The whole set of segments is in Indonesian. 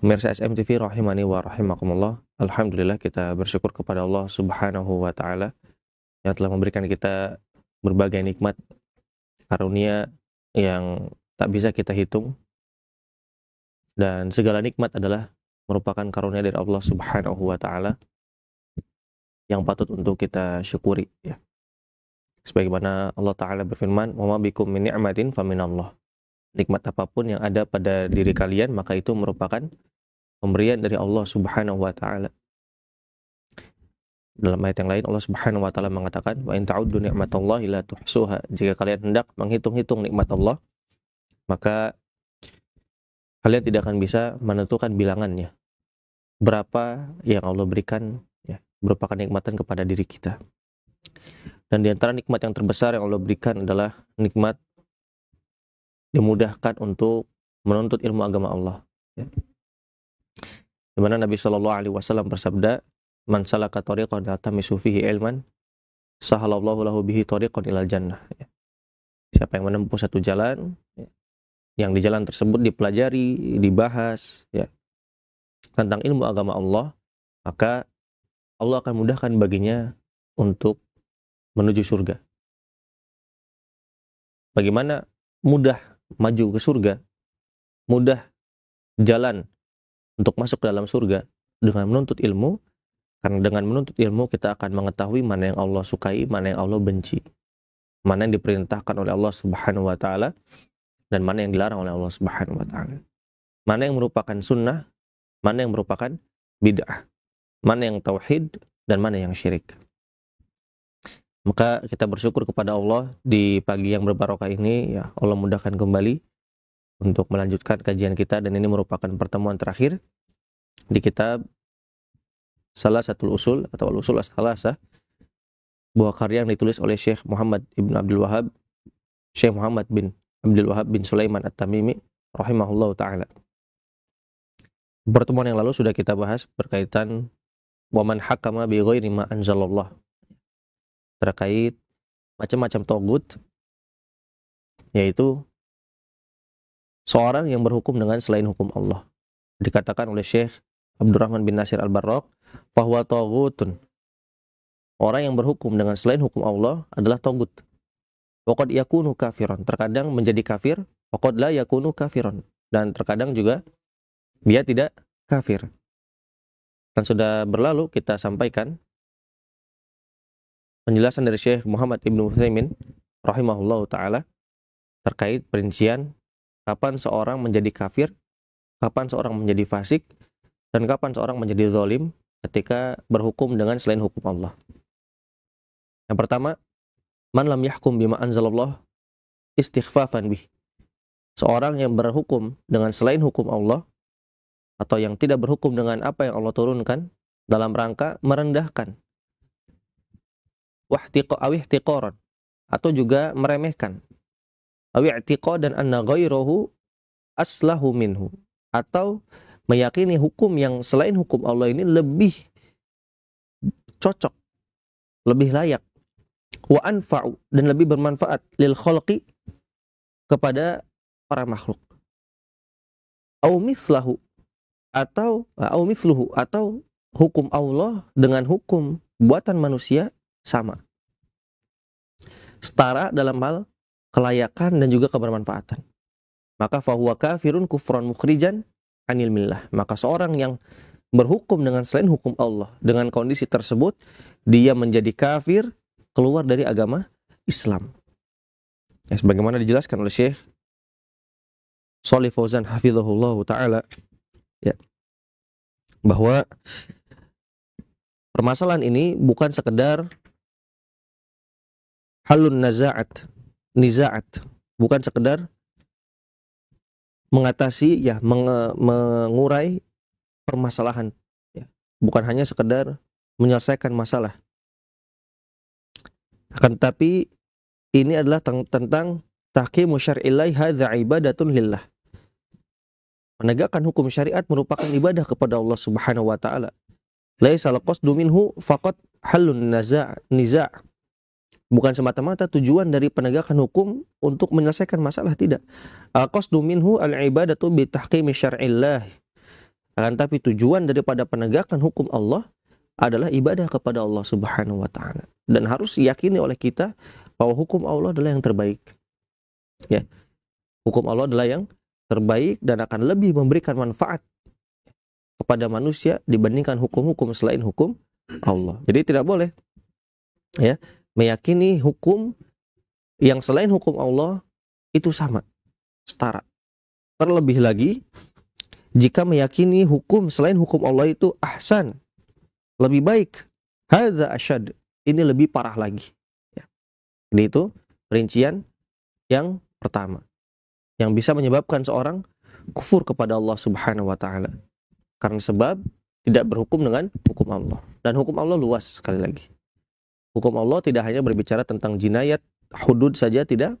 Pemirsa SMTV rahimani wa rahimakumullah. Alhamdulillah kita bersyukur kepada Allah Subhanahu wa taala yang telah memberikan kita berbagai nikmat karunia yang tak bisa kita hitung. Dan segala nikmat adalah merupakan karunia dari Allah Subhanahu wa taala yang patut untuk kita syukuri ya. Sebagaimana Allah taala berfirman, "Wa ma bikum min ni'matin faminallah." Nikmat apapun yang ada pada diri kalian maka itu merupakan pemberian dari Allah Subhanahu wa taala. Dalam ayat yang lain Allah Subhanahu wa taala mengatakan wa in ta'uddu ni'matallahi la tuhsuha. Jika kalian hendak menghitung-hitung nikmat Allah, maka kalian tidak akan bisa menentukan bilangannya. Berapa yang Allah berikan ya, berupa kenikmatan kepada diri kita. Dan di antara nikmat yang terbesar yang Allah berikan adalah nikmat dimudahkan untuk menuntut ilmu agama Allah. Ya di mana Nabi Shallallahu Alaihi Wasallam bersabda, "Man salaka tariqan fihi ilman, sahalallahu lahu bihi tariqan ilal jannah." Ya. Siapa yang menempuh satu jalan, ya, yang di jalan tersebut dipelajari, dibahas, ya, tentang ilmu agama Allah, maka Allah akan mudahkan baginya untuk menuju surga. Bagaimana mudah maju ke surga, mudah jalan untuk masuk ke dalam surga dengan menuntut ilmu karena dengan menuntut ilmu kita akan mengetahui mana yang Allah sukai, mana yang Allah benci. Mana yang diperintahkan oleh Allah Subhanahu wa taala dan mana yang dilarang oleh Allah Subhanahu wa taala. Mana yang merupakan sunnah, mana yang merupakan bid'ah. Mana yang tauhid dan mana yang syirik. Maka kita bersyukur kepada Allah di pagi yang berbarokah ini ya Allah mudahkan kembali untuk melanjutkan kajian kita dan ini merupakan pertemuan terakhir di kitab salah satu usul atau usul as buah karya yang ditulis oleh Syekh Muhammad Ibn Abdul Wahab Syekh Muhammad bin Abdul Wahab bin Sulaiman At-Tamimi rahimahullah taala. Pertemuan yang lalu sudah kita bahas berkaitan waman hakama bi ghairi ma anzalallah terkait macam-macam togut yaitu seorang yang berhukum dengan selain hukum Allah. Dikatakan oleh Syekh Abdurrahman bin Nasir Al-Barraq, bahwa togutun. Orang yang berhukum dengan selain hukum Allah adalah togut. Wakad yakunu kafiron. Terkadang menjadi kafir. Wakad la yakunu kafiron. Dan terkadang juga dia tidak kafir. Dan sudah berlalu kita sampaikan penjelasan dari Syekh Muhammad Ibn Utsaimin rahimahullah taala terkait perincian kapan seorang menjadi kafir, kapan seorang menjadi fasik, dan kapan seorang menjadi zolim ketika berhukum dengan selain hukum Allah. Yang pertama, man lam yahkum bima anzalallah istighfafan bih. Seorang yang berhukum dengan selain hukum Allah atau yang tidak berhukum dengan apa yang Allah turunkan dalam rangka merendahkan wahtiqo awih tiqoron atau juga meremehkan awi i'tiqadan anna ghairahu aslahu minhu atau meyakini hukum yang selain hukum Allah ini lebih cocok, lebih layak wa anfa'u dan lebih bermanfaat lil khalqi kepada para makhluk. Au mislahu atau au mithluhu atau hukum Allah dengan hukum buatan manusia sama. Setara dalam hal kelayakan dan juga kebermanfaatan. Maka fahuwa kafirun kufron mukhrijan anil millah. Maka seorang yang berhukum dengan selain hukum Allah dengan kondisi tersebut dia menjadi kafir keluar dari agama Islam. Ya, sebagaimana dijelaskan oleh Syekh Salih Fauzan hafizahullah taala ya bahwa permasalahan ini bukan sekedar halun nazaat nizaat bukan sekedar mengatasi ya meng mengurai permasalahan ya. bukan hanya sekedar menyelesaikan masalah akan tetapi ini adalah tentang tahkimu syar'ilai hadza ibadatun lillah menegakkan hukum syariat merupakan ibadah kepada Allah Subhanahu wa taala laisa alqasdu minhu faqat halun niza' bukan semata-mata tujuan dari penegakan hukum untuk menyelesaikan masalah tidak al minhu al ibadatu bi tahkimi syar'illah akan tapi tujuan daripada penegakan hukum Allah adalah ibadah kepada Allah Subhanahu wa taala dan harus yakini oleh kita bahwa hukum Allah adalah yang terbaik ya hukum Allah adalah yang terbaik dan akan lebih memberikan manfaat kepada manusia dibandingkan hukum-hukum selain hukum Allah jadi tidak boleh ya meyakini hukum yang selain hukum Allah itu sama, setara. Terlebih lagi, jika meyakini hukum selain hukum Allah itu ahsan, lebih baik. Hadza asyad. Ini lebih parah lagi. Ya. Ini itu rincian yang pertama yang bisa menyebabkan seorang kufur kepada Allah Subhanahu wa taala. Karena sebab tidak berhukum dengan hukum Allah dan hukum Allah luas sekali lagi. Hukum Allah tidak hanya berbicara tentang jinayat, hudud saja tidak,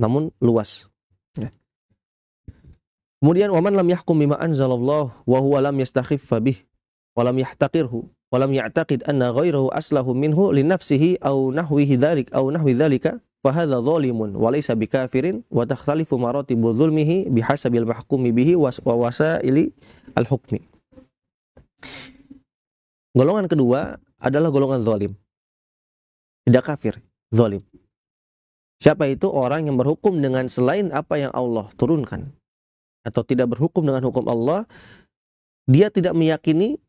namun luas. Ya. Kemudian waman lam yahkum bima anzalallah wa huwa lam yastakhif bih wa lam yahtaqirhu wa lam ya'taqid anna ghairahu aslahu minhu li nafsihi aw nahwihi dhalik aw nahwi dhalika fa hadha zalimun wa laysa bikafirin wa takhtalifu maratibu dhulmihi bihasabil mahkumi bihi wa wasaili al hukmi. Golongan kedua adalah golongan zalim tidak kafir, zalim. Siapa itu orang yang berhukum dengan selain apa yang Allah turunkan atau tidak berhukum dengan hukum Allah, dia tidak meyakini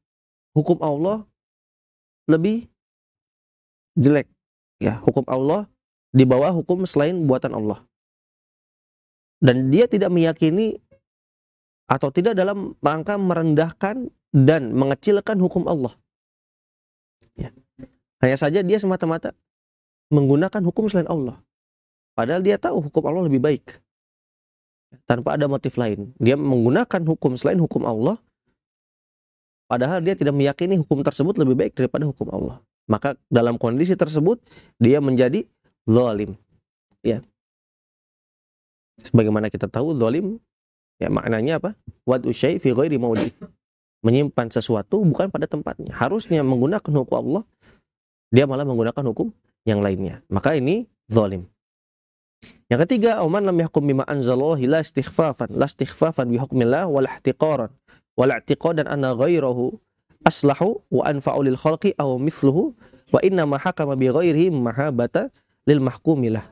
hukum Allah lebih jelek. Ya, hukum Allah di bawah hukum selain buatan Allah. Dan dia tidak meyakini atau tidak dalam rangka merendahkan dan mengecilkan hukum Allah. Ya. Hanya saja dia semata-mata menggunakan hukum selain Allah. Padahal dia tahu hukum Allah lebih baik. Tanpa ada motif lain. Dia menggunakan hukum selain hukum Allah. Padahal dia tidak meyakini hukum tersebut lebih baik daripada hukum Allah. Maka dalam kondisi tersebut dia menjadi zalim. Ya. Sebagaimana kita tahu zalim ya maknanya apa? Wad usyai fi ghairi maudi. Menyimpan sesuatu bukan pada tempatnya. Harusnya menggunakan hukum Allah, dia malah menggunakan hukum yang lainnya. Maka ini zalim. Yang ketiga, Oman lam yahkum bima anzalallahi la istighfafan, la istighfafan hukmillah wal ihtiqaran, wal i'tiqadan anna ghairahu aslahu wa anfa'u lil khalqi aw mithluhu wa inna ma hakama bi ghairihi mahabata lil mahkumilah.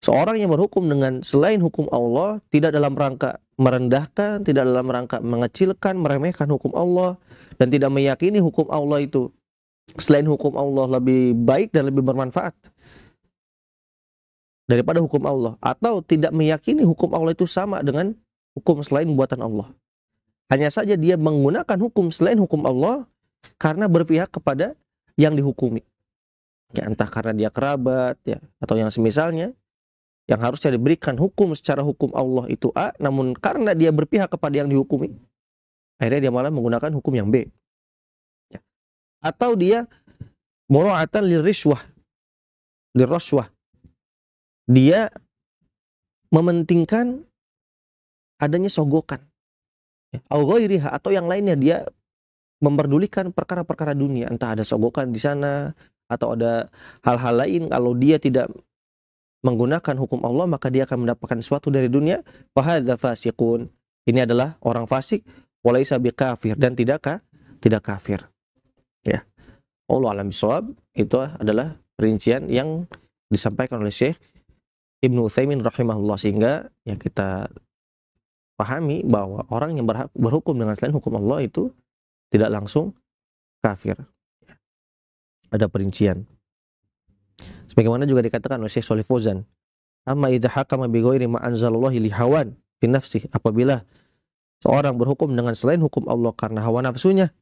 Seorang yang berhukum dengan selain hukum Allah tidak dalam rangka merendahkan, tidak dalam rangka mengecilkan, meremehkan hukum Allah dan tidak meyakini hukum Allah itu selain hukum Allah lebih baik dan lebih bermanfaat daripada hukum Allah atau tidak meyakini hukum Allah itu sama dengan hukum selain buatan Allah. Hanya saja dia menggunakan hukum selain hukum Allah karena berpihak kepada yang dihukumi. Ya, entah karena dia kerabat ya atau yang semisalnya yang harusnya diberikan hukum secara hukum Allah itu A namun karena dia berpihak kepada yang dihukumi akhirnya dia malah menggunakan hukum yang B atau dia mura'atan lirishwah lirishwah dia mementingkan adanya sogokan ya, atau yang lainnya dia memperdulikan perkara-perkara dunia entah ada sogokan di sana atau ada hal-hal lain kalau dia tidak menggunakan hukum Allah maka dia akan mendapatkan sesuatu dari dunia fahadza fasiqun ini adalah orang fasik walaisa kafir dan tidakkah, tidak kafir ya Allah alam bisawab itu adalah rincian yang disampaikan oleh Syekh Ibnu Utsaimin rahimahullah sehingga ya kita pahami bahwa orang yang berhak, berhukum dengan selain hukum Allah itu tidak langsung kafir. Ya. Ada perincian. Sebagaimana juga dikatakan oleh Syekh Shalih Fauzan, "Amma idza hakama bi ghairi ma anzalallahi li hawan fi nafsi." Apabila seorang berhukum dengan selain hukum Allah karena hawa nafsunya,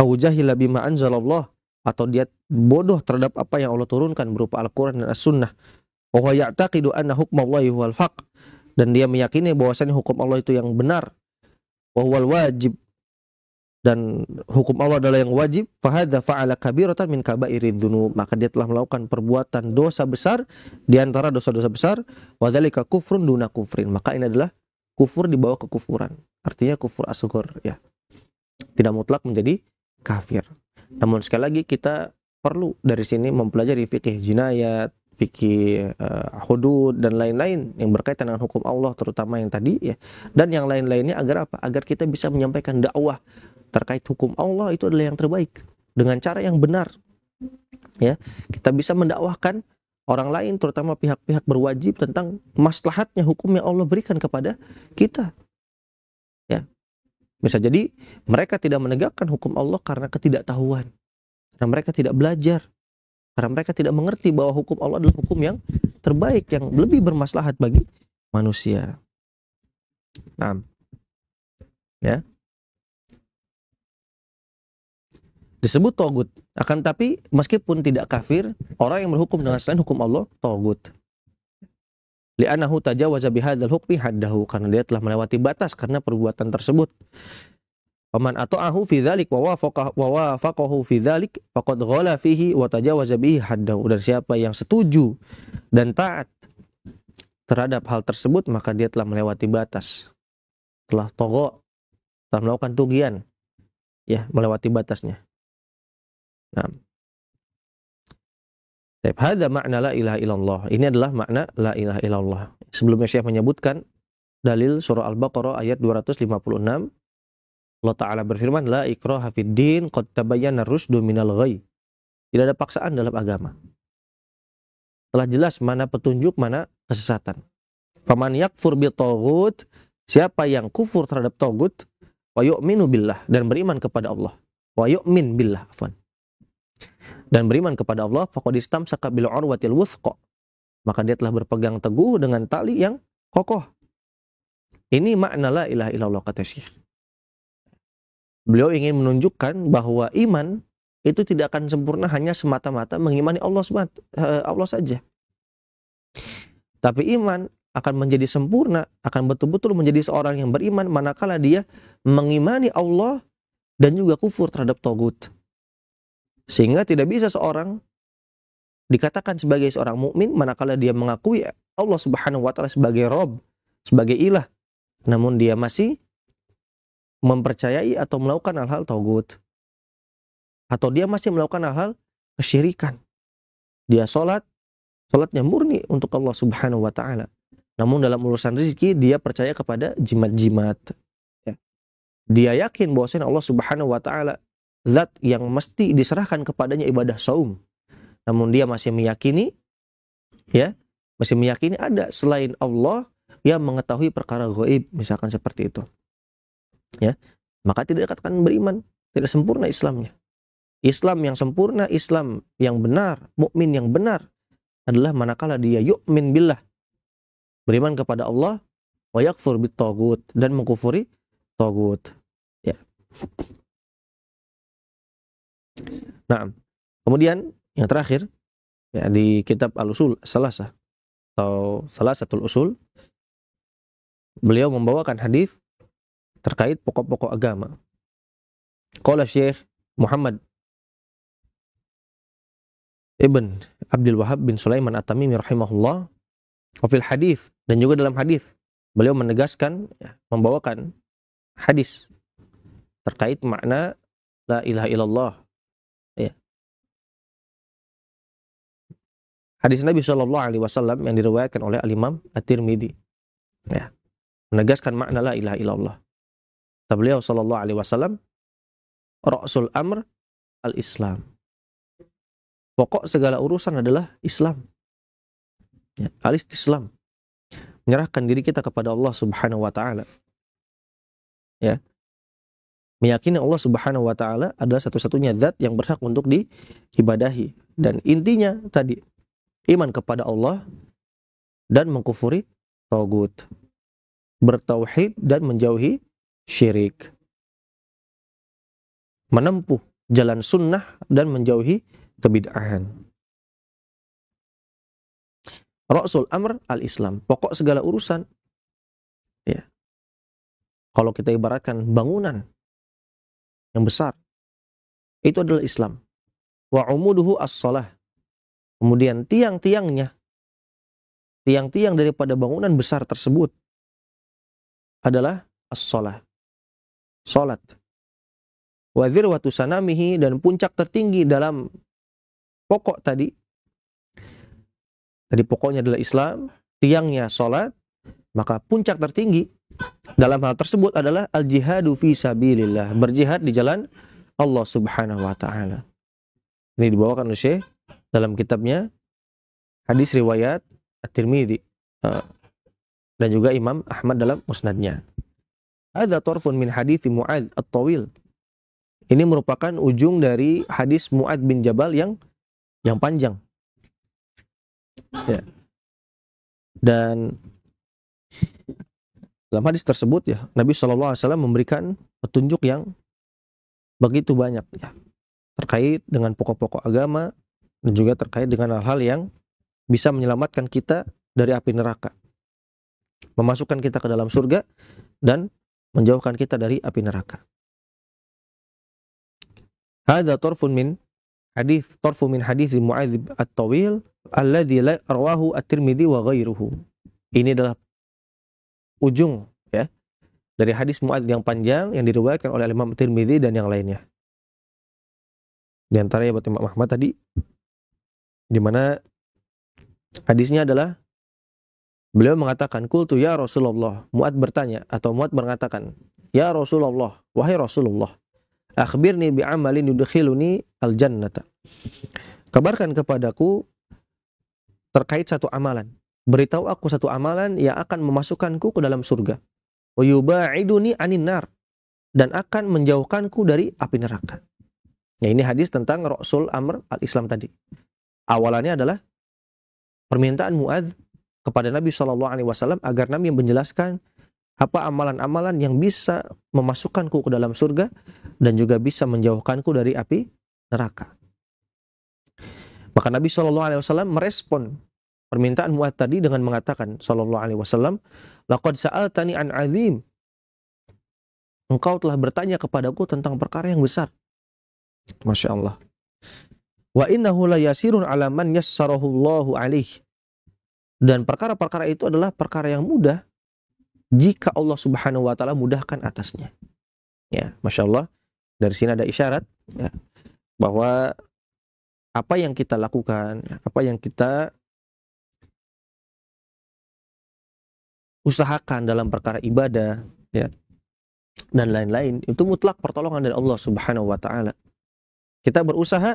au jahila bima anzalallah atau dia bodoh terhadap apa yang Allah turunkan berupa Al-Qur'an dan As-Sunnah. Wa ya'taqidu anna hukmallahi huwal faq dan dia meyakini bahwasanya hukum Allah itu yang benar. Wa huwal wajib dan hukum Allah adalah yang wajib fahadha fa'ala kabiratan min kabairi dzunub maka dia telah melakukan perbuatan dosa besar di antara dosa-dosa besar wa dzalika kufrun duna kufrin maka ini adalah kufur di bawah kekufuran artinya kufur asghar ya tidak mutlak menjadi kafir. Namun sekali lagi kita perlu dari sini mempelajari fikih jinayat, fikih uh, hudud dan lain-lain yang berkaitan dengan hukum Allah terutama yang tadi ya dan yang lain-lainnya agar apa agar kita bisa menyampaikan dakwah terkait hukum Allah itu adalah yang terbaik dengan cara yang benar ya kita bisa mendakwahkan orang lain terutama pihak-pihak berwajib tentang maslahatnya hukum yang Allah berikan kepada kita bisa jadi mereka tidak menegakkan hukum Allah karena ketidaktahuan. Karena mereka tidak belajar. Karena mereka tidak mengerti bahwa hukum Allah adalah hukum yang terbaik, yang lebih bermaslahat bagi manusia. Nah, ya. Disebut togut. Akan tapi meskipun tidak kafir, orang yang berhukum dengan selain hukum Allah, togut li'annahu tajawaza bihadzal hukmi haddahu karena dia telah melewati batas karena perbuatan tersebut. Paman atau ahu fi dzalik wa wafaqahu fi dzalik faqad ghala fihi wa tajawaza bihi haddahu. Dan siapa yang setuju dan taat terhadap hal tersebut maka dia telah melewati batas. Telah togo, telah melakukan tugian ya melewati batasnya. Nah, tapi hada makna la ilaha illallah. Ini adalah makna la ilaha illallah. Sebelumnya Syekh menyebutkan dalil surah Al-Baqarah ayat 256. Allah Ta'ala berfirman, La ikraha fid din qad tabayyana rusdu minal ghay. Tidak ada paksaan dalam agama. Telah jelas mana petunjuk, mana kesesatan. Faman yakfur bi togut, siapa yang kufur terhadap togut, wa yu'minu billah, dan beriman kepada Allah. Wa yu'min billah, afwan dan beriman kepada Allah faqadistam sakabil urwatil wuthqa maka dia telah berpegang teguh dengan tali yang kokoh ini makna la ilaha illallah kata Syekh beliau ingin menunjukkan bahwa iman itu tidak akan sempurna hanya semata-mata mengimani Allah semata eh, Allah saja tapi iman akan menjadi sempurna akan betul-betul menjadi seorang yang beriman manakala dia mengimani Allah dan juga kufur terhadap togut. Sehingga tidak bisa seorang dikatakan sebagai seorang mukmin manakala dia mengakui Allah Subhanahu wa taala sebagai Rob, sebagai ilah, namun dia masih mempercayai atau melakukan hal-hal togut, Atau dia masih melakukan hal-hal kesyirikan. Dia sholat, sholatnya murni untuk Allah Subhanahu wa taala. Namun dalam urusan rezeki dia percaya kepada jimat-jimat. Ya. Dia yakin bahwasanya Allah Subhanahu wa taala zat yang mesti diserahkan kepadanya ibadah saum. Namun dia masih meyakini ya, masih meyakini ada selain Allah yang mengetahui perkara gaib, misalkan seperti itu. Ya. Maka tidak dikatakan beriman, tidak sempurna Islamnya. Islam yang sempurna, Islam yang benar, mukmin yang benar adalah manakala dia yu'min billah. Beriman kepada Allah wa yakfur bit dan mengkufuri tagut. Ya. Nah, kemudian yang terakhir ya di kitab Al-Usul Salasah atau salah satu usul beliau membawakan hadis terkait pokok-pokok agama. Qala Syekh Muhammad Ibn Abdul Wahab bin Sulaiman At-Tamimi rahimahullah fil hadis dan juga dalam hadis beliau menegaskan ya, membawakan hadis terkait makna la ilaha illallah Hadis Nabi Shallallahu Alaihi Wasallam yang diriwayatkan oleh Alimam Imam At-Tirmidzi, ya, menegaskan makna la ilaha illallah. Kata beliau Shallallahu Alaihi Wasallam, Rasul Amr al Islam. Pokok segala urusan adalah Islam. Ya, alis Islam. Menyerahkan diri kita kepada Allah Subhanahu Wa Taala. Ya, meyakini Allah Subhanahu wa taala adalah satu-satunya zat yang berhak untuk diibadahi dan intinya tadi iman kepada Allah dan mengkufuri togut, bertauhid dan menjauhi syirik, menempuh jalan sunnah dan menjauhi kebid'ahan. Rasul Amr al-Islam, pokok segala urusan. Ya. Kalau kita ibaratkan bangunan yang besar, itu adalah Islam. Wa umuduhu as-salah. Kemudian tiang-tiangnya, tiang-tiang daripada bangunan besar tersebut adalah as-salah, salat. Wazir watu sanamihi dan puncak tertinggi dalam pokok tadi, tadi pokoknya adalah Islam, tiangnya salat, maka puncak tertinggi dalam hal tersebut adalah al-jihadu fi sabilillah, berjihad di jalan Allah Subhanahu wa taala. Ini dibawakan oleh Syekh dalam kitabnya hadis riwayat At-Tirmidzi eh, dan juga Imam Ahmad dalam musnadnya. Ada torfun min hadis Mu'ad at-Tawil. Ini merupakan ujung dari hadis Mu'ad bin Jabal yang yang panjang. Ya. Dan dalam hadis tersebut ya Nabi saw memberikan petunjuk yang begitu banyak ya terkait dengan pokok-pokok agama dan juga terkait dengan hal-hal yang bisa menyelamatkan kita dari api neraka memasukkan kita ke dalam surga dan menjauhkan kita dari api neraka. Hadza tarfun min hadis tarfun min hadis Mu'adz at-Tawil alladzi rawahu at-Tirmidzi wa ghairuhu. Ini adalah ujung ya dari hadis Mu'adz yang panjang yang diriwayatkan oleh Imam Tirmidzi dan yang lainnya. Di antaranya buat Imam Ahmad tadi Dimana hadisnya adalah beliau mengatakan kultu ya Rasulullah. Muat bertanya atau Muat mengatakan ya Rasulullah, wahai Rasulullah, akhbirni bi amalin yudkhiluni al jannata. Kabarkan kepadaku terkait satu amalan. Beritahu aku satu amalan yang akan memasukkanku ke dalam surga. Uyuba'iduni anin nar dan akan menjauhkanku dari api neraka. Ya ini hadis tentang Rasul Amr al-Islam tadi. Awalannya adalah permintaan Muadz kepada Nabi Shallallahu Alaihi Wasallam agar Nabi menjelaskan apa amalan-amalan yang bisa memasukkanku ke dalam surga dan juga bisa menjauhkanku dari api neraka. Maka Nabi Shallallahu Alaihi Wasallam merespon permintaan Muat tadi dengan mengatakan Shallallahu Alaihi Wasallam, lakukan saal tani an azim." Engkau telah bertanya kepadaku tentang perkara yang besar. Masya Allah. Wa innahu la yasirun ala man yassarahullahu alaih. Dan perkara-perkara itu adalah perkara yang mudah jika Allah Subhanahu wa taala mudahkan atasnya. Ya, Masya Allah. Dari sini ada isyarat ya, bahwa apa yang kita lakukan, apa yang kita usahakan dalam perkara ibadah, ya, dan lain-lain itu mutlak pertolongan dari Allah Subhanahu wa taala. Kita berusaha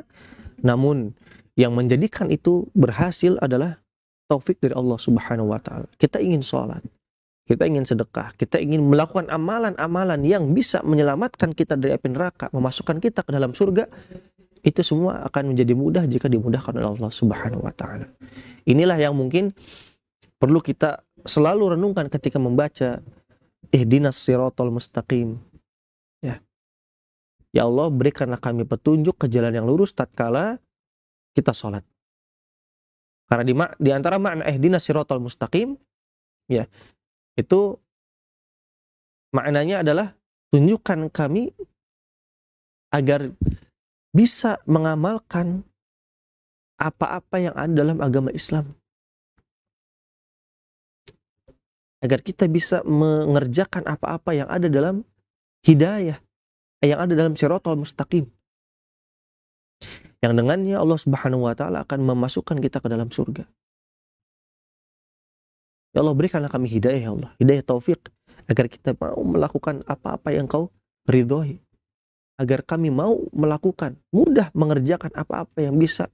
namun yang menjadikan itu berhasil adalah taufik dari Allah Subhanahu wa taala. Kita ingin sholat, kita ingin sedekah, kita ingin melakukan amalan-amalan yang bisa menyelamatkan kita dari api neraka, memasukkan kita ke dalam surga, itu semua akan menjadi mudah jika dimudahkan oleh Allah Subhanahu wa taala. Inilah yang mungkin perlu kita selalu renungkan ketika membaca ihdinas siratal mustaqim Ya Allah, berikanlah kami petunjuk ke jalan yang lurus tatkala kita sholat. Karena di, di antara makna ihdina sirotol mustaqim, ya, itu maknanya adalah tunjukkan kami agar bisa mengamalkan apa-apa yang ada dalam agama Islam. Agar kita bisa mengerjakan apa-apa yang ada dalam hidayah Eh, yang ada dalam sirotol mustaqim yang dengannya Allah Subhanahu wa taala akan memasukkan kita ke dalam surga. Ya Allah berikanlah kami hidayah ya Allah, hidayah taufik agar kita mau melakukan apa-apa yang Kau ridhoi. Agar kami mau melakukan, mudah mengerjakan apa-apa yang bisa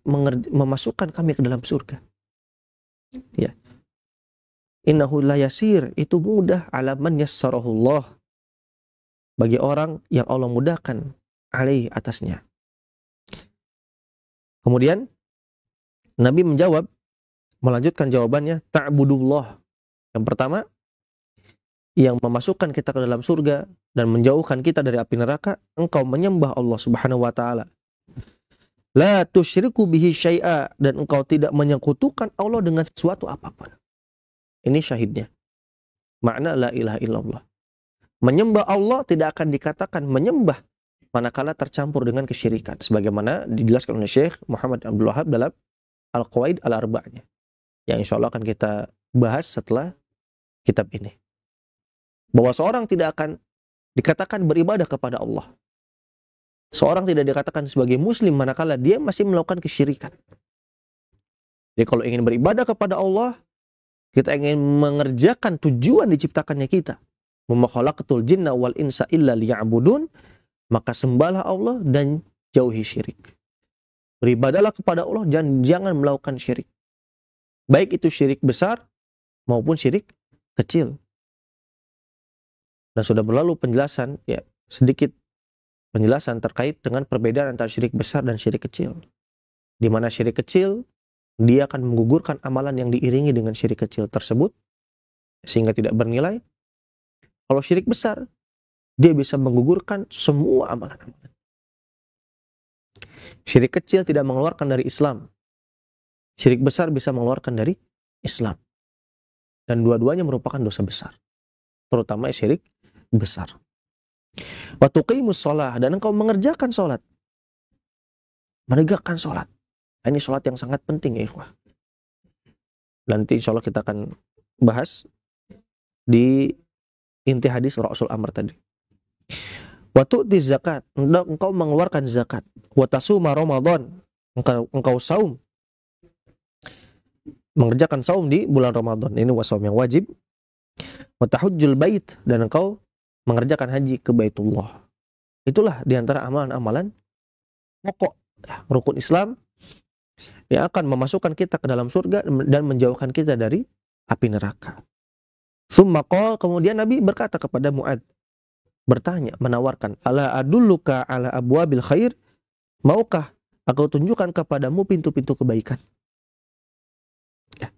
memasukkan kami ke dalam surga. Ya. Innahu la yasir, itu mudah alaman yassarahullah bagi orang yang Allah mudahkan alaih atasnya. Kemudian Nabi menjawab melanjutkan jawabannya ta'budullah. Yang pertama yang memasukkan kita ke dalam surga dan menjauhkan kita dari api neraka, engkau menyembah Allah Subhanahu wa taala. La tusyriku bihi syai'a dan engkau tidak menyekutukan Allah dengan sesuatu apapun. Ini syahidnya. Makna la ilaha illallah. Menyembah Allah tidak akan dikatakan menyembah manakala tercampur dengan kesyirikan sebagaimana dijelaskan oleh Syekh Muhammad Abdul Wahab dalam Al-Qawaid Al-Arba'nya yang insya Allah akan kita bahas setelah kitab ini bahwa seorang tidak akan dikatakan beribadah kepada Allah seorang tidak dikatakan sebagai muslim manakala dia masih melakukan kesyirikan jadi kalau ingin beribadah kepada Allah kita ingin mengerjakan tujuan diciptakannya kita memakhalaqatul jinna wal insa illa liya'budun. Maka sembahlah Allah dan jauhi syirik. Beribadalah kepada Allah dan jangan melakukan syirik. Baik itu syirik besar maupun syirik kecil. Dan sudah berlalu penjelasan, ya sedikit penjelasan terkait dengan perbedaan antara syirik besar dan syirik kecil. Di mana syirik kecil, dia akan menggugurkan amalan yang diiringi dengan syirik kecil tersebut, sehingga tidak bernilai. Kalau syirik besar, dia bisa menggugurkan semua amalan-amalan. Syirik kecil tidak mengeluarkan dari Islam. Syirik besar bisa mengeluarkan dari Islam. Dan dua-duanya merupakan dosa besar. Terutama syirik besar. Waktu keimus sholah. Dan engkau mengerjakan sholat. Menegakkan sholat. Nah, ini sholat yang sangat penting ya ikhwah. Nanti insya Allah kita akan bahas di inti hadis Rasul Amr tadi. Waktu di zakat, engkau mengeluarkan zakat. Watasuma Ramadan, engkau, engkau saum. Mengerjakan saum di bulan Ramadan. Ini wasaum yang wajib. Watahujjul bait dan engkau mengerjakan haji ke Baitullah. Itulah diantara amalan-amalan pokok ya, rukun Islam yang akan memasukkan kita ke dalam surga dan menjauhkan kita dari api neraka. Summa qol, kemudian Nabi berkata kepada Muad, bertanya, menawarkan, ala adulluka ala abwabil khair, maukah aku tunjukkan kepadamu pintu-pintu kebaikan? Ya.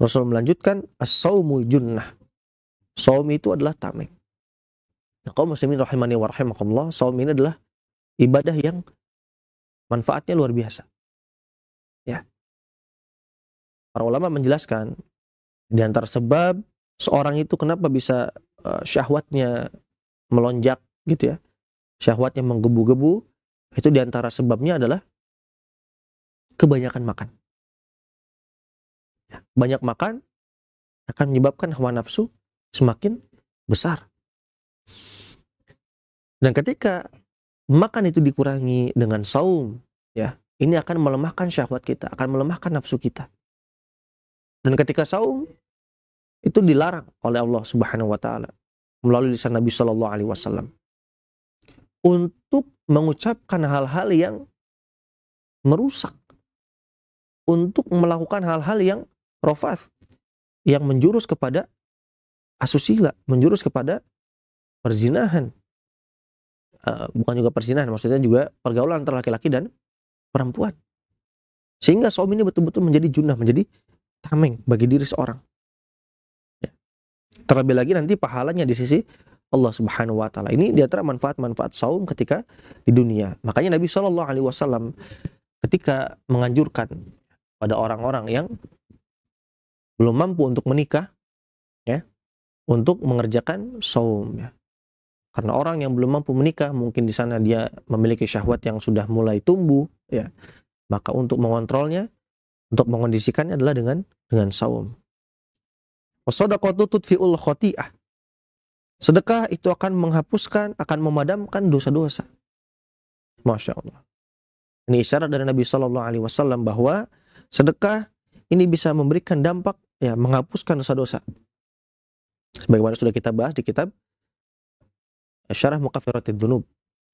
Rasul melanjutkan, as sawmul junnah. Saum itu adalah tameng. Nah, kaum muslimin rahimani wa rahimakumullah, saum ini adalah ibadah yang manfaatnya luar biasa. Ya. Para ulama menjelaskan di antara sebab seorang itu kenapa bisa uh, syahwatnya melonjak gitu ya. Syahwatnya menggebu-gebu itu di antara sebabnya adalah kebanyakan makan. Ya, banyak makan akan menyebabkan hawa nafsu semakin besar. Dan ketika makan itu dikurangi dengan saum, ya, ini akan melemahkan syahwat kita, akan melemahkan nafsu kita. Dan ketika saum itu dilarang oleh Allah Subhanahu wa taala melalui lisan Nabi Shallallahu alaihi wasallam untuk mengucapkan hal-hal yang merusak untuk melakukan hal-hal yang rofas yang menjurus kepada asusila, menjurus kepada perzinahan. Eh, bukan juga perzinahan, maksudnya juga pergaulan antara laki-laki dan perempuan. Sehingga suami ini betul-betul menjadi junah, menjadi tameng bagi diri seorang. Terlebih lagi nanti pahalanya di sisi Allah Subhanahu wa taala. Ini di antara manfaat-manfaat saum ketika di dunia. Makanya Nabi Shallallahu alaihi wasallam ketika menganjurkan pada orang-orang yang belum mampu untuk menikah ya, untuk mengerjakan saum ya. Karena orang yang belum mampu menikah mungkin di sana dia memiliki syahwat yang sudah mulai tumbuh ya. Maka untuk mengontrolnya, untuk mengondisikannya adalah dengan dengan saum tutfi'ul khoti'ah. Sedekah itu akan menghapuskan, akan memadamkan dosa-dosa. Masya Allah. Ini isyarat dari Nabi Shallallahu Alaihi Wasallam bahwa sedekah ini bisa memberikan dampak ya menghapuskan dosa-dosa. Sebagaimana sudah kita bahas di kitab Syarah Mukafiratid Dunub.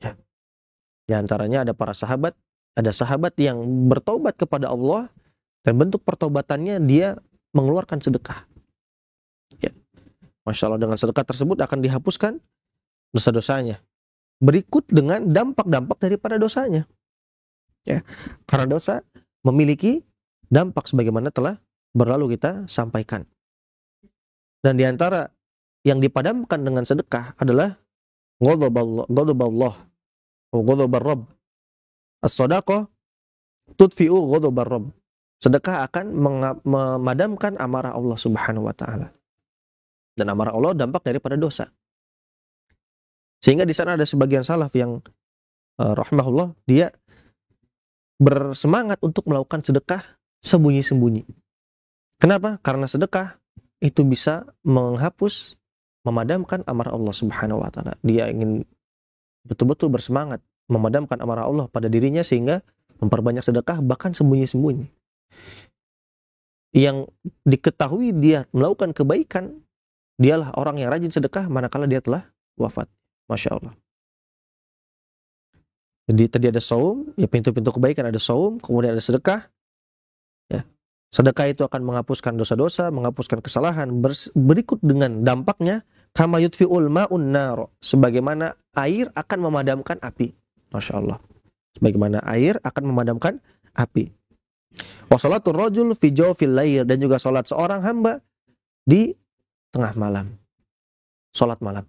Ya. Di antaranya ada para sahabat, ada sahabat yang bertobat kepada Allah dan bentuk pertobatannya dia mengeluarkan sedekah. Masya Allah dengan sedekah tersebut akan dihapuskan dosa-dosanya. Berikut dengan dampak-dampak daripada dosanya. Ya, karena dosa memiliki dampak sebagaimana telah berlalu kita sampaikan. Dan diantara yang dipadamkan dengan sedekah adalah ghadaballah atau ghadabar rabb. As-sadaqah tudfi'u ghadabar rabb. Sedekah akan memadamkan amarah Allah Subhanahu wa taala dan amarah Allah dampak daripada dosa. Sehingga di sana ada sebagian salaf yang uh, eh, rahmahullah dia bersemangat untuk melakukan sedekah sembunyi-sembunyi. Kenapa? Karena sedekah itu bisa menghapus, memadamkan amarah Allah Subhanahu wa taala. Dia ingin betul-betul bersemangat memadamkan amarah Allah pada dirinya sehingga memperbanyak sedekah bahkan sembunyi-sembunyi. Yang diketahui dia melakukan kebaikan dialah orang yang rajin sedekah manakala dia telah wafat. Masya Allah. Jadi tadi ada saum, ya pintu-pintu kebaikan ada saum, kemudian ada sedekah. Ya. Sedekah itu akan menghapuskan dosa-dosa, menghapuskan kesalahan. Berikut dengan dampaknya, kama yutfi'ul ma'un naro. Sebagaimana air akan memadamkan api. Masya Allah. Sebagaimana air akan memadamkan api. Wasalatul rojul fi jawfil lair. Dan juga sholat seorang hamba di tengah malam. Sholat malam.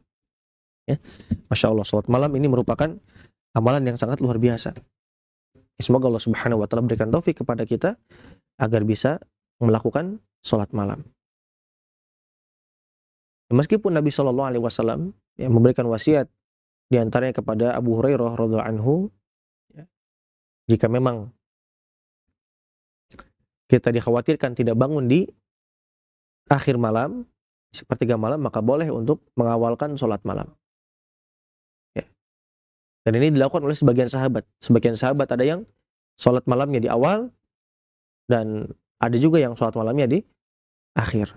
Ya. Masya Allah, sholat malam ini merupakan amalan yang sangat luar biasa. Ya, semoga Allah Subhanahu wa taala berikan taufik kepada kita agar bisa melakukan sholat malam. Ya, meskipun Nabi Shallallahu Alaihi Wasallam yang memberikan wasiat diantaranya kepada Abu Hurairah radhiallahu anhu, ya, jika memang kita dikhawatirkan tidak bangun di akhir malam, sepertiga malam maka boleh untuk mengawalkan sholat malam. Ya. Dan ini dilakukan oleh sebagian sahabat. Sebagian sahabat ada yang sholat malamnya di awal dan ada juga yang sholat malamnya di akhir.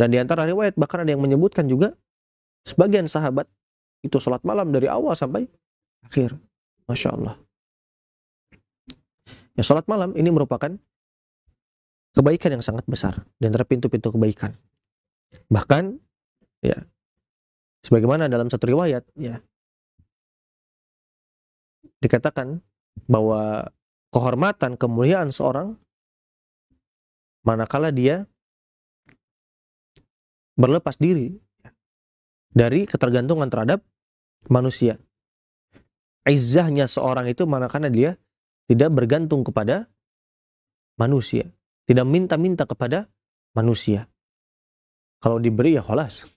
Dan di antara riwayat bahkan ada yang menyebutkan juga sebagian sahabat itu sholat malam dari awal sampai akhir. Masya Allah. Ya, sholat malam ini merupakan kebaikan yang sangat besar di antara pintu-pintu kebaikan. Bahkan ya sebagaimana dalam satu riwayat ya dikatakan bahwa kehormatan kemuliaan seorang manakala dia berlepas diri dari ketergantungan terhadap manusia. Izzahnya seorang itu manakala dia tidak bergantung kepada manusia. Tidak minta-minta kepada manusia. Kalau diberi ya kholas.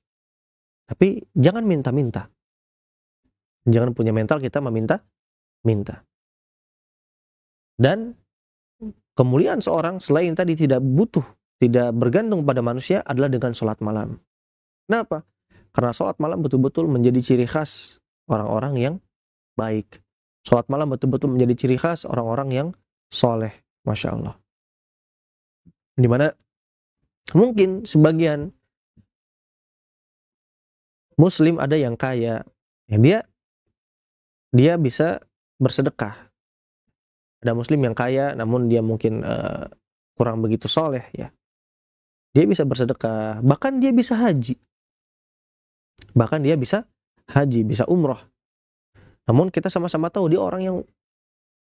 Tapi jangan minta-minta. Jangan punya mental kita meminta-minta. Dan kemuliaan seorang selain tadi tidak butuh, tidak bergantung pada manusia adalah dengan sholat malam. Kenapa? Karena sholat malam betul-betul menjadi ciri khas orang-orang yang baik. Sholat malam betul-betul menjadi ciri khas orang-orang yang soleh. Masya Allah dimana mungkin sebagian muslim ada yang kaya ya dia dia bisa bersedekah ada muslim yang kaya namun dia mungkin uh, kurang begitu soleh ya dia bisa bersedekah bahkan dia bisa haji bahkan dia bisa haji bisa umroh namun kita sama-sama tahu dia orang yang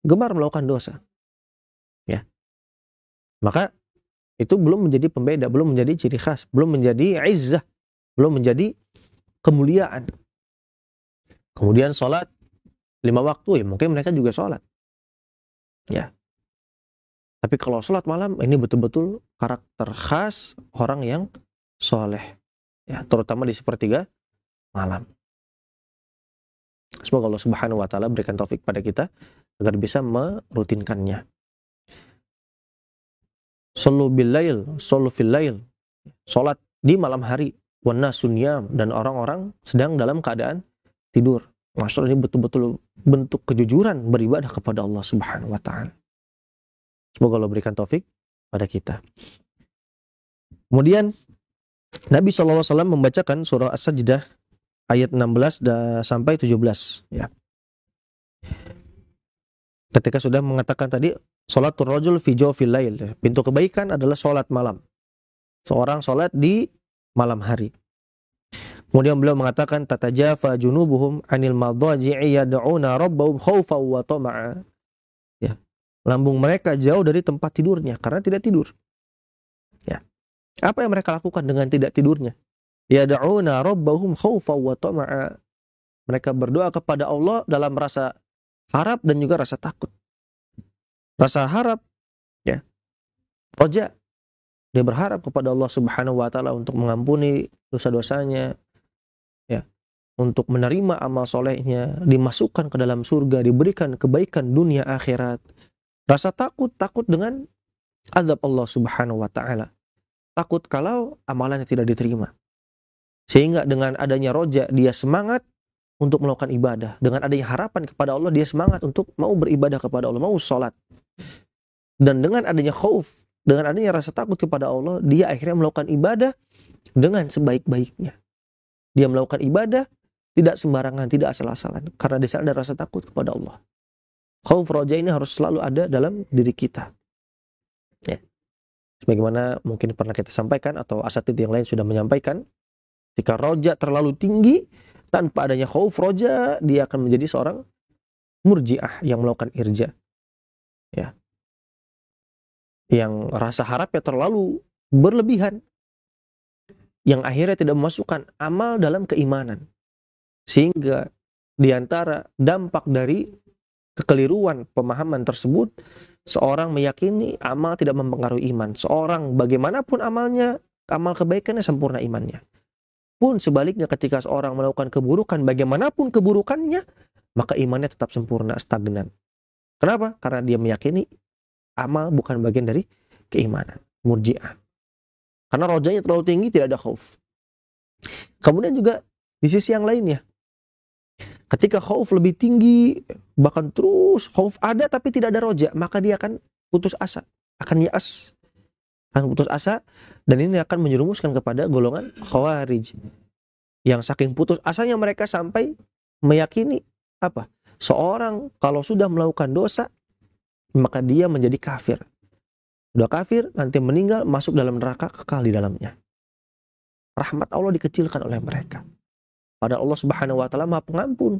gemar melakukan dosa ya maka itu belum menjadi pembeda, belum menjadi ciri khas, belum menjadi izzah, belum menjadi kemuliaan. Kemudian sholat lima waktu ya mungkin mereka juga sholat. Ya. Tapi kalau sholat malam ini betul-betul karakter khas orang yang soleh. Ya, terutama di sepertiga malam. Semoga Allah Subhanahu wa taala berikan taufik pada kita agar bisa merutinkannya. Solu bilail, solu filail. Salat di malam hari. Wana sunyam. Dan orang-orang sedang dalam keadaan tidur. Masya Allah ini betul-betul bentuk kejujuran beribadah kepada Allah Subhanahu wa taala. Semoga Allah berikan taufik pada kita. Kemudian Nabi SAW membacakan surah As-Sajdah ayat 16 sampai 17 ya ketika sudah mengatakan tadi sholatul rojul fijo filail pintu kebaikan adalah sholat malam seorang sholat di malam hari kemudian beliau mengatakan tatajafa junubuhum anil madhaji'i yad'una rabbahum khawfa wa tama'a ya lambung mereka jauh dari tempat tidurnya karena tidak tidur ya apa yang mereka lakukan dengan tidak tidurnya yad'una rabbahum khawfa wa tama'a mereka berdoa kepada Allah dalam rasa harap dan juga rasa takut. Rasa harap ya. Roja dia berharap kepada Allah Subhanahu wa taala untuk mengampuni dosa-dosanya ya, untuk menerima amal solehnya, dimasukkan ke dalam surga, diberikan kebaikan dunia akhirat. Rasa takut takut dengan azab Allah Subhanahu wa taala. Takut kalau amalannya tidak diterima. Sehingga dengan adanya roja dia semangat untuk melakukan ibadah. Dengan adanya harapan kepada Allah, dia semangat untuk mau beribadah kepada Allah, mau sholat. Dan dengan adanya khauf, dengan adanya rasa takut kepada Allah, dia akhirnya melakukan ibadah dengan sebaik-baiknya. Dia melakukan ibadah tidak sembarangan, tidak asal-asalan. Karena di sana ada rasa takut kepada Allah. Khauf roja ini harus selalu ada dalam diri kita. Ya. Sebagaimana mungkin pernah kita sampaikan atau asatid yang lain sudah menyampaikan, jika roja terlalu tinggi, tanpa adanya khauf roja dia akan menjadi seorang murjiah yang melakukan irja ya yang rasa harapnya terlalu berlebihan yang akhirnya tidak memasukkan amal dalam keimanan sehingga diantara dampak dari kekeliruan pemahaman tersebut seorang meyakini amal tidak mempengaruhi iman seorang bagaimanapun amalnya amal kebaikannya sempurna imannya pun sebaliknya ketika seorang melakukan keburukan, bagaimanapun keburukannya, maka imannya tetap sempurna, stagnan. Kenapa? Karena dia meyakini amal bukan bagian dari keimanan, murjiah. Karena rojanya terlalu tinggi, tidak ada khauf. Kemudian juga di sisi yang lainnya, ketika khauf lebih tinggi, bahkan terus khauf ada tapi tidak ada roja, maka dia akan putus asa, akan yas akan putus asa dan ini akan menjerumuskan kepada golongan khawarij yang saking putus asanya mereka sampai meyakini apa seorang kalau sudah melakukan dosa maka dia menjadi kafir sudah kafir nanti meninggal masuk dalam neraka kekal di dalamnya rahmat Allah dikecilkan oleh mereka pada Allah Subhanahu wa taala Maha Pengampun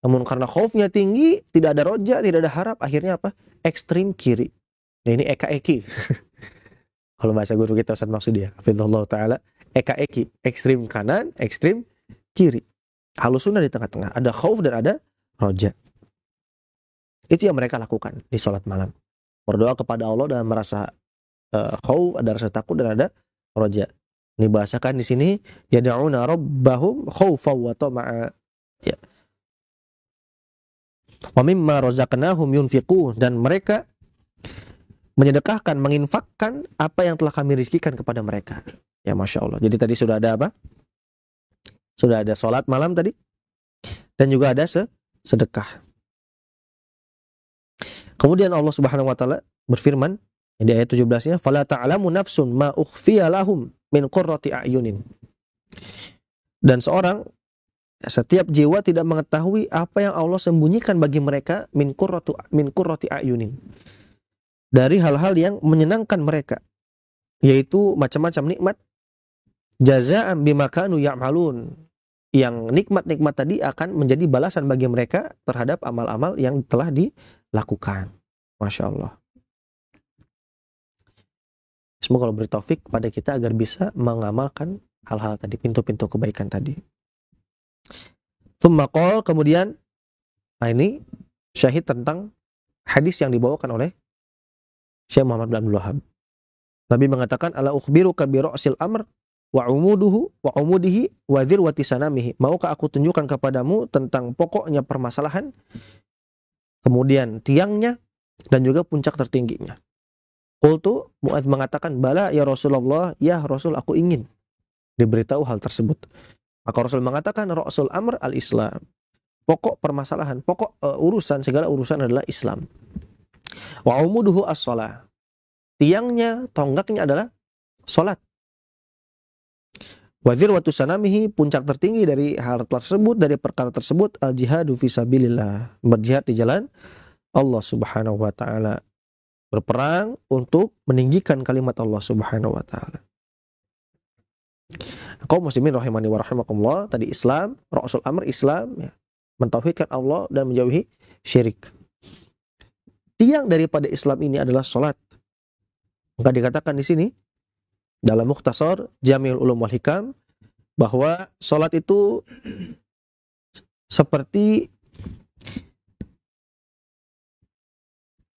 namun karena khaufnya tinggi tidak ada roja tidak ada harap akhirnya apa ekstrim kiri Nah, ini Eka Eki. Kalau bahasa guru kita Ustaz maksud dia, ya, Hafizullah Ta'ala, Eka Eki, ekstrim kanan, ekstrim kiri. Halus sunnah di tengah-tengah. Ada khauf dan ada roja. Itu yang mereka lakukan di sholat malam. Berdoa kepada Allah dan merasa uh, khauf, ada rasa takut dan ada roja. Ini bahasakan di sini Ya yad'una rabbahum khaufaw wa tama'a. Ya. Wa mimma razaqnahum yunfiqun dan mereka menyedekahkan, menginfakkan apa yang telah kami rizkikan kepada mereka. Ya Masya Allah. Jadi tadi sudah ada apa? Sudah ada sholat malam tadi. Dan juga ada sedekah. Kemudian Allah Subhanahu wa taala berfirman di ayat 17-nya, "Fala ta'lamu nafsun ma ukhfiya lahum min qurrati a'yunin." Dan seorang setiap jiwa tidak mengetahui apa yang Allah sembunyikan bagi mereka min kurrotu min qurrati a'yunin dari hal-hal yang menyenangkan mereka yaitu macam-macam nikmat jaza'an bimakanu ya ya'malun yang nikmat-nikmat tadi akan menjadi balasan bagi mereka terhadap amal-amal yang telah dilakukan. Masya Allah. Semoga Allah beri taufik pada kita agar bisa mengamalkan hal-hal tadi, pintu-pintu kebaikan tadi. makol kemudian, nah ini syahid tentang hadis yang dibawakan oleh Syekh Muhammad bin Abdul Wahab. Nabi mengatakan ala ukhbiru kabirosil amr wa umuduhu wa umudihi wa zirwati sanamihi. Maukah aku tunjukkan kepadamu tentang pokoknya permasalahan, kemudian tiangnya dan juga puncak tertingginya. Kultu Mu'ad mengatakan bala ya Rasulullah, ya Rasul aku ingin diberitahu hal tersebut. Maka Rasul mengatakan Rasul Amr al-Islam. Pokok permasalahan, pokok uh, urusan segala urusan adalah Islam. Wa umuduhu as-salah. Tiangnya, tonggaknya adalah salat. Wazir watu sanamihi puncak tertinggi dari hal tersebut dari perkara tersebut al jihadu fisabilillah berjihad di jalan Allah Subhanahu wa taala berperang untuk meninggikan kalimat Allah Subhanahu wa taala. Kau muslimin rahimani wa rahimakumullah tadi Islam, Rasul Amr Islam ya, mentauhidkan Allah dan menjauhi syirik tiang daripada Islam ini adalah sholat. Maka dikatakan di sini dalam Mukhtasar Jamil Ulum wal Hikam bahwa sholat itu seperti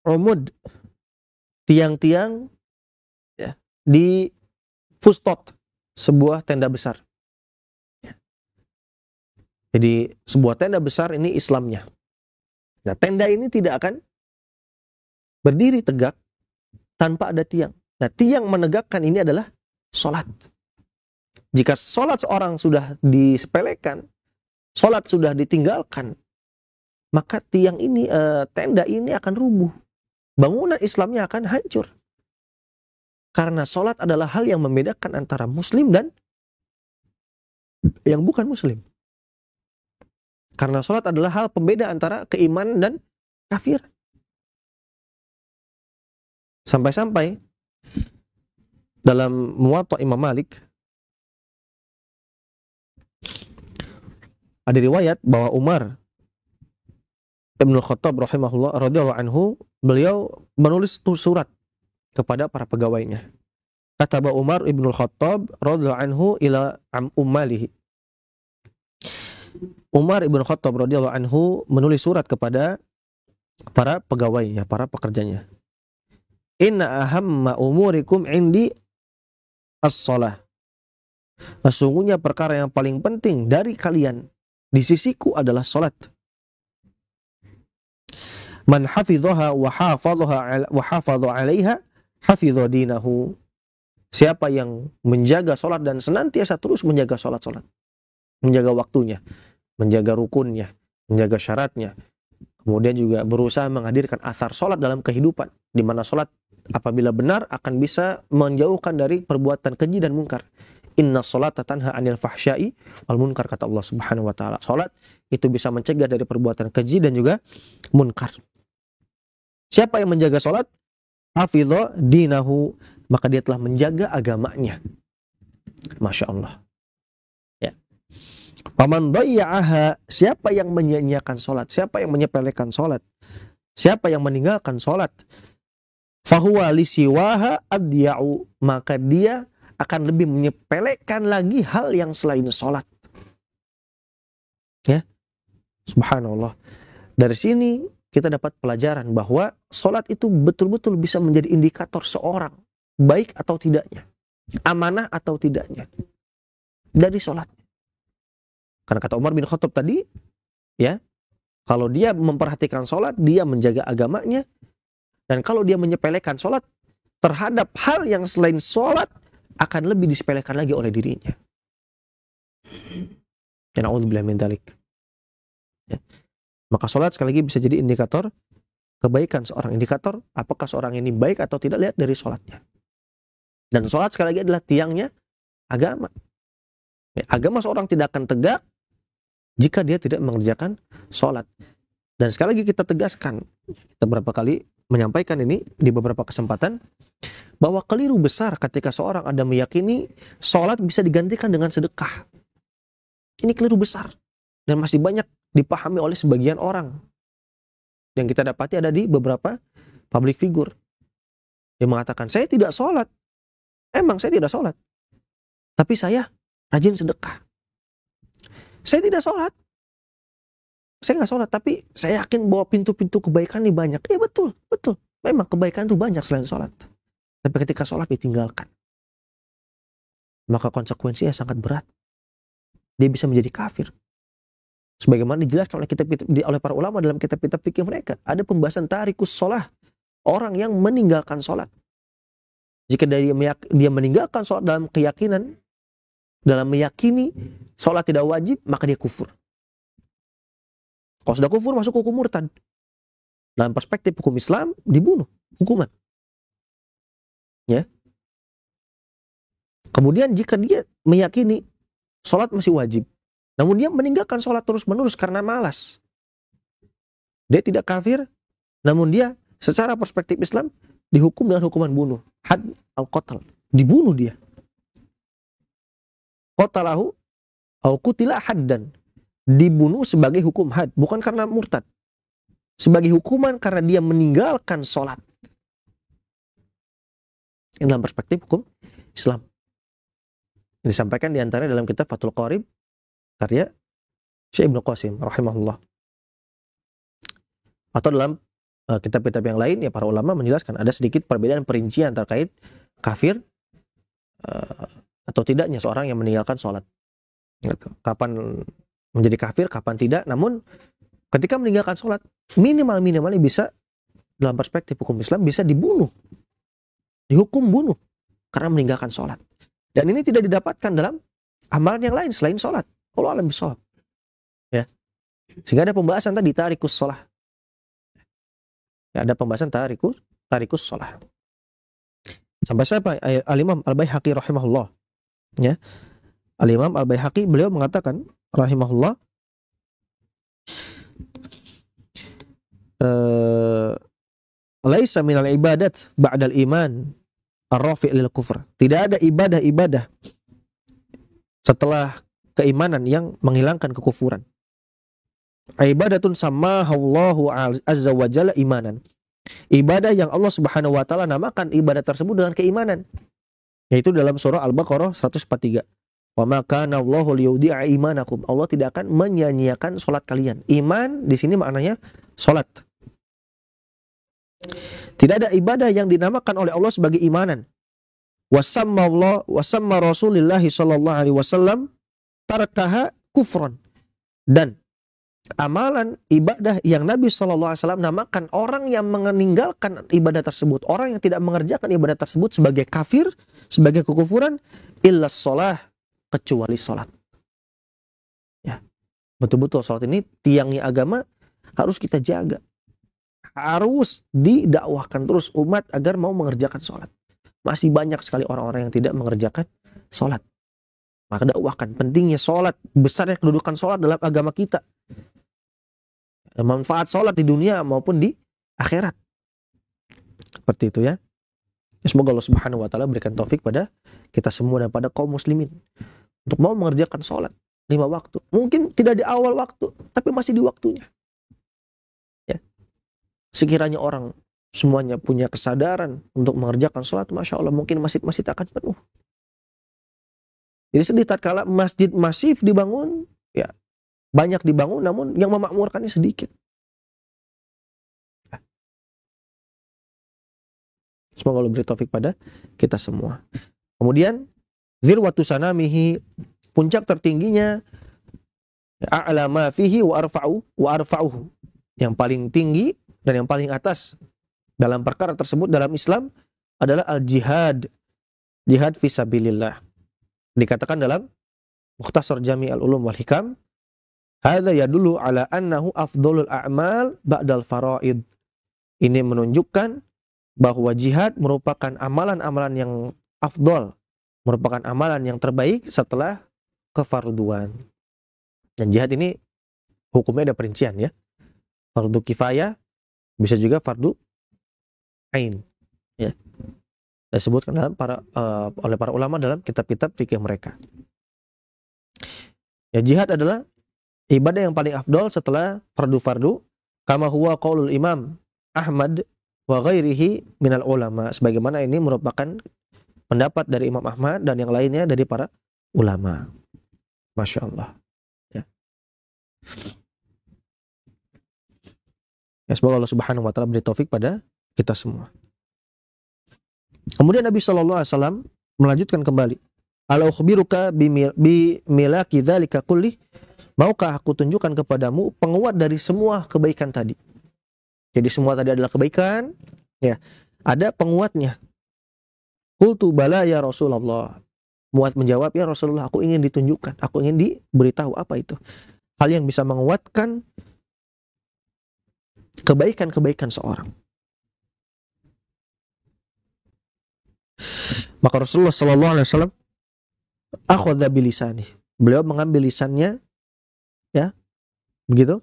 romud tiang-tiang ya, di fustot sebuah tenda besar. Ya. Jadi sebuah tenda besar ini Islamnya. Nah tenda ini tidak akan berdiri tegak tanpa ada tiang. Nah, tiang menegakkan ini adalah sholat. Jika sholat seorang sudah disepelekan, sholat sudah ditinggalkan, maka tiang ini, e, tenda ini akan rubuh. Bangunan Islamnya akan hancur. Karena sholat adalah hal yang membedakan antara muslim dan yang bukan muslim. Karena sholat adalah hal pembeda antara keimanan dan kafir. Sampai-sampai dalam Muwatta Imam Malik ada riwayat bahwa Umar Ibnu Khattab rahimahullah radhiyallahu anhu beliau menulis surat kepada para pegawainya. Kata bahwa Umar Ibnu Khattab radhiyallahu anhu ila am ummalihi. Umar Ibnu Khattab radhiyallahu anhu menulis surat kepada para pegawainya, para pekerjanya. Inna ahamma umurikum indi as-salah. Sesungguhnya perkara yang paling penting dari kalian di sisiku adalah salat. Man hafidhaha wa hafadhaha wa hafadha 'alaiha hafizha dinahu. Siapa yang menjaga salat dan senantiasa terus menjaga salat-salat. Menjaga waktunya, menjaga rukunnya, menjaga syaratnya, kemudian juga berusaha menghadirkan asar sholat dalam kehidupan di mana sholat apabila benar akan bisa menjauhkan dari perbuatan keji dan mungkar. Inna solata tanha anil fahsyai wal munkar kata Allah Subhanahu wa taala. Salat itu bisa mencegah dari perbuatan keji dan juga munkar. Siapa yang menjaga salat? Hafizah dinahu maka dia telah menjaga agamanya. Masya Allah. Ya. Paman doya'aha, siapa yang menyanyiakan salat? siapa yang menyepelekan salat? siapa yang meninggalkan sholat? fahuwa lisiwaha adya'u maka dia akan lebih menyepelekan lagi hal yang selain sholat ya subhanallah dari sini kita dapat pelajaran bahwa sholat itu betul-betul bisa menjadi indikator seorang baik atau tidaknya amanah atau tidaknya dari sholat karena kata Umar bin Khattab tadi ya kalau dia memperhatikan sholat dia menjaga agamanya dan kalau dia menyepelekan sholat terhadap hal yang selain sholat akan lebih disepelekan lagi oleh dirinya. Ya, Dan Allah Ya. Maka sholat sekali lagi bisa jadi indikator kebaikan seorang. Indikator apakah seorang ini baik atau tidak lihat dari sholatnya. Dan sholat sekali lagi adalah tiangnya agama. Ya, agama seorang tidak akan tegak jika dia tidak mengerjakan sholat. Dan sekali lagi kita tegaskan, kita berapa kali menyampaikan ini di beberapa kesempatan bahwa keliru besar ketika seorang ada meyakini sholat bisa digantikan dengan sedekah. Ini keliru besar dan masih banyak dipahami oleh sebagian orang. Yang kita dapati ada di beberapa public figure yang mengatakan saya tidak sholat. Emang saya tidak sholat, tapi saya rajin sedekah. Saya tidak sholat, saya nggak sholat tapi saya yakin bahwa pintu-pintu kebaikan ini banyak ya betul betul memang kebaikan itu banyak selain sholat tapi ketika sholat ditinggalkan maka konsekuensinya sangat berat dia bisa menjadi kafir sebagaimana dijelaskan oleh kitab, oleh para ulama dalam kitab-kitab fikih mereka ada pembahasan tarikus sholat orang yang meninggalkan sholat jika dari dia meninggalkan sholat dalam keyakinan dalam meyakini sholat tidak wajib maka dia kufur kalau sudah kufur masuk hukum murtad. Dalam perspektif hukum Islam dibunuh, hukuman. Ya. Kemudian jika dia meyakini sholat masih wajib, namun dia meninggalkan sholat terus-menerus karena malas. Dia tidak kafir, namun dia secara perspektif Islam dihukum dengan hukuman bunuh. Had al-qatal. Dibunuh dia. Qatalahu au kutila haddan dibunuh sebagai hukum had, bukan karena murtad. Sebagai hukuman karena dia meninggalkan sholat. Ini dalam perspektif hukum Islam. Ini disampaikan diantara dalam kitab Fathul Qarib, karya Syekh Ibnu Qasim rahimahullah. Atau dalam eh, kitab-kitab uh, yang lain, ya para ulama menjelaskan ada sedikit perbedaan perincian terkait kafir uh, atau tidaknya seorang yang meninggalkan sholat. Gitu. Kapan menjadi kafir kapan tidak namun ketika meninggalkan sholat minimal minimalnya bisa dalam perspektif hukum Islam bisa dibunuh dihukum bunuh karena meninggalkan sholat dan ini tidak didapatkan dalam amalan yang lain selain sholat kalau alam sholat ya sehingga ada pembahasan tadi tarikus sholat ya, ada pembahasan tarikus tarikus sholat sampai siapa eh, al Imam Al Baihaqi rahimahullah ya Al Imam Al Baihaqi beliau mengatakan rahimahullah eh, laisa minal ibadat ba'dal iman arrafi lil kufr. Tidak ada ibadah-ibadah setelah keimanan yang menghilangkan kekufuran. Ibadatun sama Allahu azza wa jalla imanan. Ibadah yang Allah Subhanahu wa taala namakan ibadah tersebut dengan keimanan. Yaitu dalam surah Al-Baqarah 143. Wa maka Allahu imanakum. Allah tidak akan menyanyiakan solat kalian. Iman di sini maknanya solat. Tidak ada ibadah yang dinamakan oleh Allah sebagai imanan. Wasamma Allah, wasamma Rasulullah sallallahu alaihi wasallam tarkaha kufron. Dan amalan ibadah yang Nabi saw Alaihi Wasallam namakan orang yang meninggalkan ibadah tersebut, orang yang tidak mengerjakan ibadah tersebut sebagai kafir, sebagai kekufuran, illas sholah kecuali sholat. Ya, betul-betul sholat ini tiangnya agama harus kita jaga. Harus didakwahkan terus umat agar mau mengerjakan sholat. Masih banyak sekali orang-orang yang tidak mengerjakan sholat. Maka dakwahkan pentingnya sholat, besarnya kedudukan sholat dalam agama kita. Dan manfaat sholat di dunia maupun di akhirat. Seperti itu ya. ya. Semoga Allah Subhanahu wa taala berikan taufik pada kita semua dan pada kaum muslimin untuk mau mengerjakan sholat lima waktu. Mungkin tidak di awal waktu, tapi masih di waktunya. Ya. Sekiranya orang semuanya punya kesadaran untuk mengerjakan sholat, masya Allah mungkin masjid tak akan penuh. Jadi sedih tatkala masjid masif dibangun, ya banyak dibangun, namun yang memakmurkannya sedikit. Ya. Semoga Allah beri taufik pada kita semua. Kemudian Zirwatu sanamihi puncak tertingginya alama fihi wa arfa'u wa arfa'uhu. Yang paling tinggi dan yang paling atas dalam perkara tersebut dalam Islam adalah al-jihad. Jihad fisabilillah. Dikatakan dalam Mukhtasar Jami al-Ulum wal Hikam, "Hadza yadullu ala annahu afdhalul a'mal ba'dal faraid." Ini menunjukkan bahwa jihad merupakan amalan-amalan yang afdol merupakan amalan yang terbaik setelah kefarduan. Dan jihad ini hukumnya ada perincian ya. Fardu kifayah bisa juga fardu ain ya. Disebutkan dalam para uh, oleh para ulama dalam kitab-kitab fikih mereka. Ya jihad adalah ibadah yang paling afdol setelah fardu-fardu kama huwa qaulul imam Ahmad wa ghairihi minal ulama sebagaimana ini merupakan pendapat dari Imam Ahmad dan yang lainnya dari para ulama. Masya Allah. Ya. ya semoga Allah Subhanahu Wa Taala beri taufik pada kita semua. Kemudian Nabi Shallallahu Alaihi Wasallam melanjutkan kembali. Ala ukhbiruka bimilaki dzalika kulli Maukah aku tunjukkan kepadamu penguat dari semua kebaikan tadi? Jadi semua tadi adalah kebaikan, ya. Ada penguatnya. Kultu bala ya Rasulullah. Muat menjawab, ya Rasulullah aku ingin ditunjukkan, aku ingin diberitahu apa itu. Hal yang bisa menguatkan kebaikan-kebaikan seorang. Maka Rasulullah Shallallahu Alaihi Wasallam akhudha bilisani. Beliau mengambil lisannya, ya, begitu,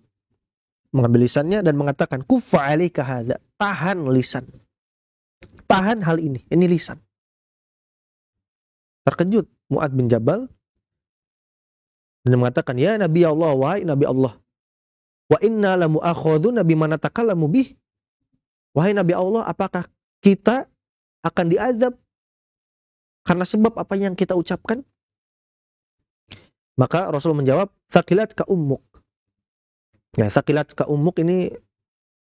mengambil lisannya dan mengatakan kufa alika hadza. tahan lisan, tahan hal ini, ini lisan terkejut Mu'ad bin Jabal dan mengatakan, "Ya Nabi Allah, wahai Nabi Allah, wa inna la mu'akhadhu nabi mana takallamu bih." Wahai Nabi Allah, apakah kita akan diazab karena sebab apa yang kita ucapkan? Maka Rasul menjawab, "Sakilat ka ummuk." Ya, sakilat ka ummuk ini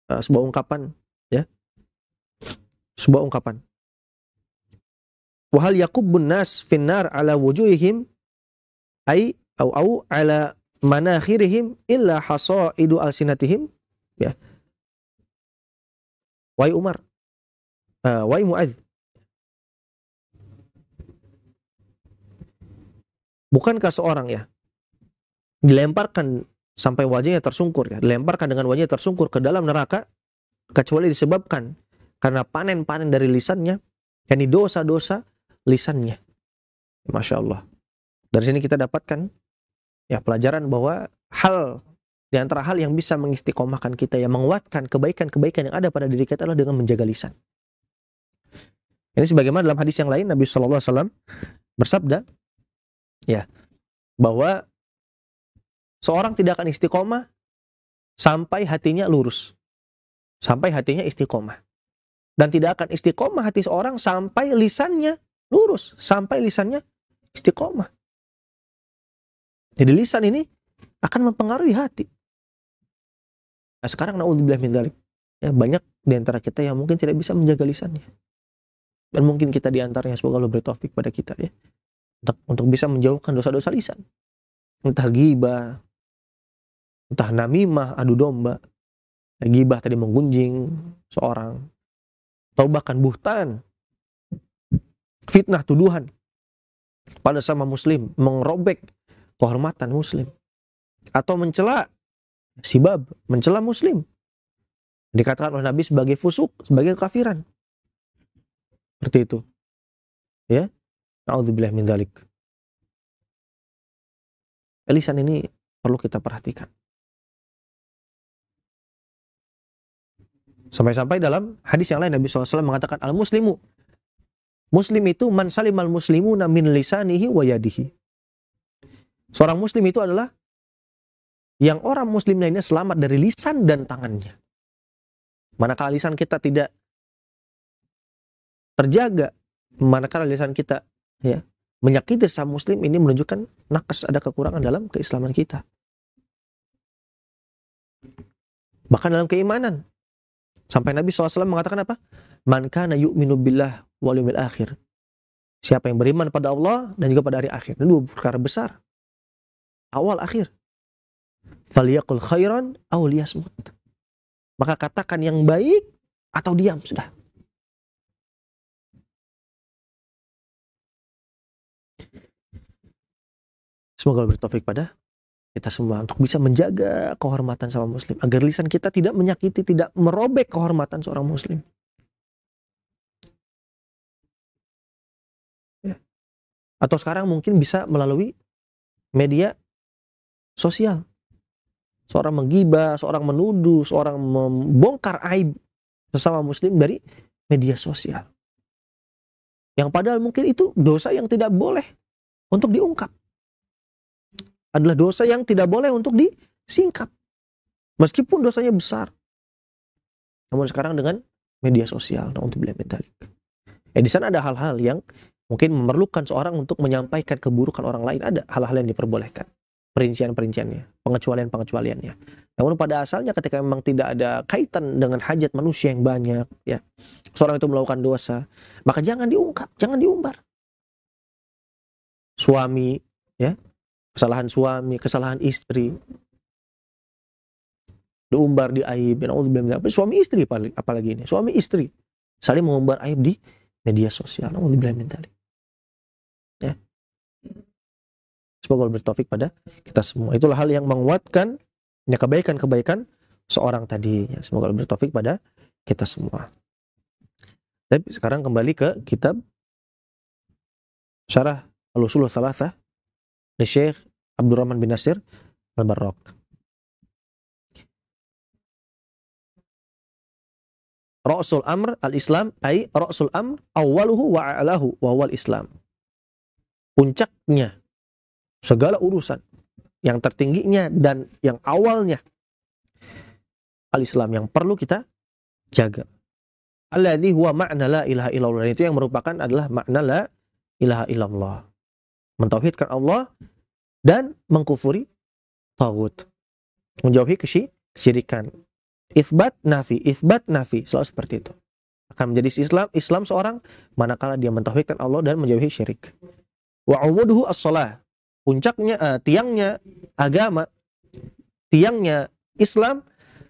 uh, sebuah ungkapan, ya. Sebuah ungkapan. Wahal yakubun nas finnar ala wujuhihim ai au au ala manakhirihim illa al sinatihim ya. Wai Umar. Uh, eh, wai Muadz. Bukankah seorang ya dilemparkan sampai wajahnya tersungkur ya, dilemparkan dengan wajahnya tersungkur ke dalam neraka kecuali disebabkan karena panen-panen dari lisannya yakni dosa-dosa lisannya. Masya Allah. Dari sini kita dapatkan ya pelajaran bahwa hal di antara hal yang bisa mengistiqomahkan kita, yang menguatkan kebaikan-kebaikan yang ada pada diri kita adalah dengan menjaga lisan. Ini sebagaimana dalam hadis yang lain Nabi Shallallahu Alaihi Wasallam bersabda, ya bahwa seorang tidak akan istiqomah sampai hatinya lurus, sampai hatinya istiqomah, dan tidak akan istiqomah hati seorang sampai lisannya lurus sampai lisannya istiqomah. Jadi lisan ini akan mempengaruhi hati. Nah, sekarang naudzubillah min dzalik. Ya, banyak di antara kita yang mungkin tidak bisa menjaga lisannya. Dan mungkin kita di antaranya semoga Allah beri taufik pada kita ya. Untuk, untuk bisa menjauhkan dosa-dosa lisan. Entah ghibah, entah namimah, adu domba. Ghibah tadi menggunjing seorang atau bahkan buhtan fitnah tuduhan pada sama muslim mengrobek kehormatan muslim atau mencela sibab mencela muslim dikatakan oleh Nabi sebagai fusuk sebagai kafiran seperti itu ya naudzubillah min mindalik elisan ini perlu kita perhatikan sampai-sampai dalam hadis yang lain Nabi SAW mengatakan al muslimu Muslim itu man salimal muslimuna min lisanihi wa yadihi. Seorang muslim itu adalah yang orang muslim lainnya selamat dari lisan dan tangannya. Manakala lisan kita tidak terjaga, manakala lisan kita ya menyakiti sesama muslim ini menunjukkan nakas ada kekurangan dalam keislaman kita. Bahkan dalam keimanan. Sampai Nabi SAW mengatakan apa? Man kana yu'minu billah wal akhir. Siapa yang beriman pada Allah dan juga pada hari akhir. Ini dua perkara besar. Awal akhir. Faliyakul khairan awliyasmut. Maka katakan yang baik atau diam sudah. Semoga bertaufik pada kita semua untuk bisa menjaga kehormatan sama muslim agar lisan kita tidak menyakiti, tidak merobek kehormatan seorang muslim. atau sekarang mungkin bisa melalui media sosial. Seorang menggibah, seorang menuduh, seorang membongkar aib sesama muslim dari media sosial. Yang padahal mungkin itu dosa yang tidak boleh untuk diungkap. Adalah dosa yang tidak boleh untuk disingkap. Meskipun dosanya besar. Namun sekarang dengan media sosial, nah untuk mentalik. Eh di sana ada hal-hal yang Mungkin memerlukan seorang untuk menyampaikan keburukan orang lain. Ada hal-hal yang diperbolehkan. Perincian-perinciannya, pengecualian-pengecualiannya. Namun pada asalnya ketika memang tidak ada kaitan dengan hajat manusia yang banyak, ya seorang itu melakukan dosa, maka jangan diungkap, jangan diumbar. Suami, ya kesalahan suami, kesalahan istri, diumbar di aib ya, suami istri apalagi ini suami istri saling mengumbar aib di media sosial ya semoga bertaufik pada kita semua itulah hal yang menguatkan ya kebaikan kebaikan seorang tadi ya semoga bertaufik pada kita semua tapi sekarang kembali ke kitab syarah al-usul salasa dari Syekh Abdurrahman bin Nasir al barok Rasul amr al-Islam ay rasul amr awaluhu wa a'lahu wa Islam puncaknya segala urusan yang tertingginya dan yang awalnya al-Islam yang perlu kita jaga. Alladhi huwa ma'na la ilaha illallah. itu yang merupakan adalah makna la ilaha illallah. Mentauhidkan Allah dan mengkufuri tawud. Menjauhi kesyirikan. Isbat nafi, isbat nafi. Selalu seperti itu. Akan menjadi Islam, Islam seorang manakala dia mentauhidkan Allah dan menjauhi syirik wa umuduhu as-salah puncaknya uh, tiangnya agama tiangnya Islam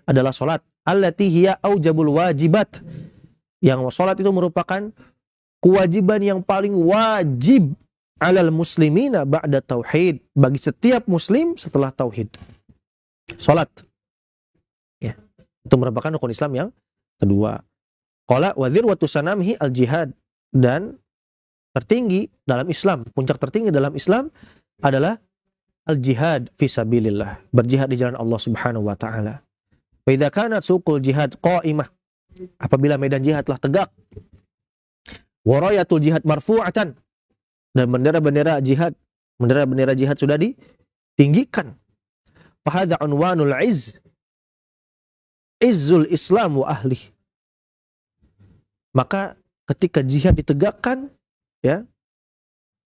adalah salat allati hiya aujabul wajibat yang salat itu merupakan kewajiban yang paling wajib alal muslimina ba'da tauhid bagi setiap muslim setelah tauhid salat ya itu merupakan rukun Islam yang kedua qala wa dzirwatu sanamhi al jihad dan tertinggi dalam Islam, puncak tertinggi dalam Islam adalah al-jihad fisabilillah, berjihad di jalan Allah Subhanahu wa taala. Wa idza kanat suqul jihad qa'imah, apabila medan jihad telah tegak, rayatul jihad marfu'atan dan bendera-bendera jihad, bendera-bendera jihad sudah ditinggikan. hadza unwanul izz izzul Islam wa ahli. Maka ketika jihad ditegakkan, ya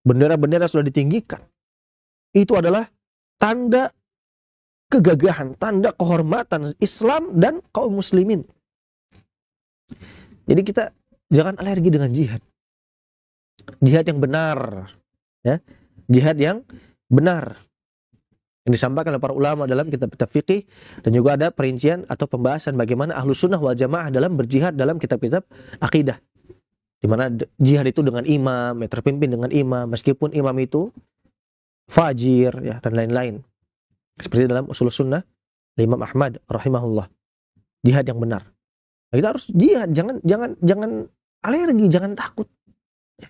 bendera-bendera sudah ditinggikan itu adalah tanda kegagahan tanda kehormatan Islam dan kaum muslimin jadi kita jangan alergi dengan jihad jihad yang benar ya jihad yang benar yang disampaikan oleh para ulama dalam kitab-kitab fikih dan juga ada perincian atau pembahasan bagaimana ahlu sunnah wal jamaah dalam berjihad dalam kitab-kitab akidah dimana jihad itu dengan imam ya terpimpin dengan imam meskipun imam itu fajir ya dan lain-lain seperti dalam usul sunnah Imam Ahmad rahimahullah jihad yang benar nah, kita harus jihad jangan jangan jangan alergi jangan takut ya.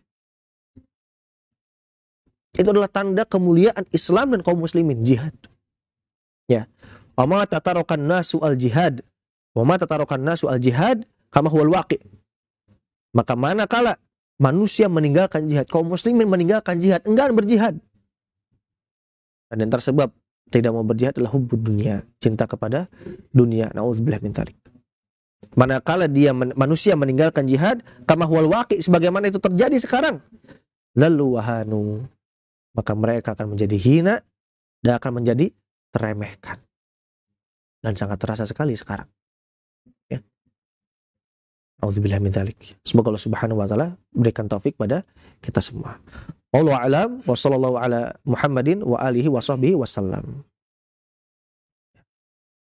itu adalah tanda kemuliaan Islam dan kaum muslimin jihad ya wa ma tatarokan nasu al jihad wa ma tatarokan nasu al jihad kama al waqi' Maka mana kala manusia meninggalkan jihad, kaum muslimin meninggalkan jihad, enggan berjihad. Dan yang tersebab tidak mau berjihad adalah hubbud dunia, cinta kepada dunia. Nauzubillah min tarik. Manakala dia man, manusia meninggalkan jihad, kama huwal waqi sebagaimana itu terjadi sekarang. Lalu wahanu maka mereka akan menjadi hina dan akan menjadi teremehkan. Dan sangat terasa sekali sekarang. Auzubillah min dzalik. Semoga Allah Subhanahu wa taala berikan taufik pada kita semua. Wallahu alam wa sallallahu ala Muhammadin wa alihi wa sahbihi wasallam.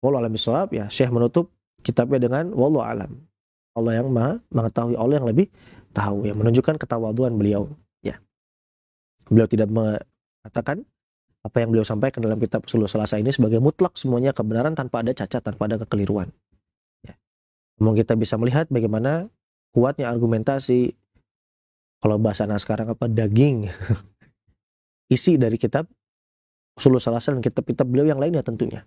Wallahu alam bisawab ya. Syekh menutup kitabnya dengan wallahu alam. Allah yang Maha mengetahui Allah yang lebih tahu yang menunjukkan ketawaduan beliau ya. Beliau tidak mengatakan apa yang beliau sampaikan dalam kitab Selasa ini sebagai mutlak semuanya kebenaran tanpa ada cacat, tanpa ada kekeliruan. Mau kita bisa melihat bagaimana kuatnya argumentasi kalau bahasa anak sekarang apa daging isi dari kitab Usulul salasal dan kitab-kitab beliau yang lainnya tentunya.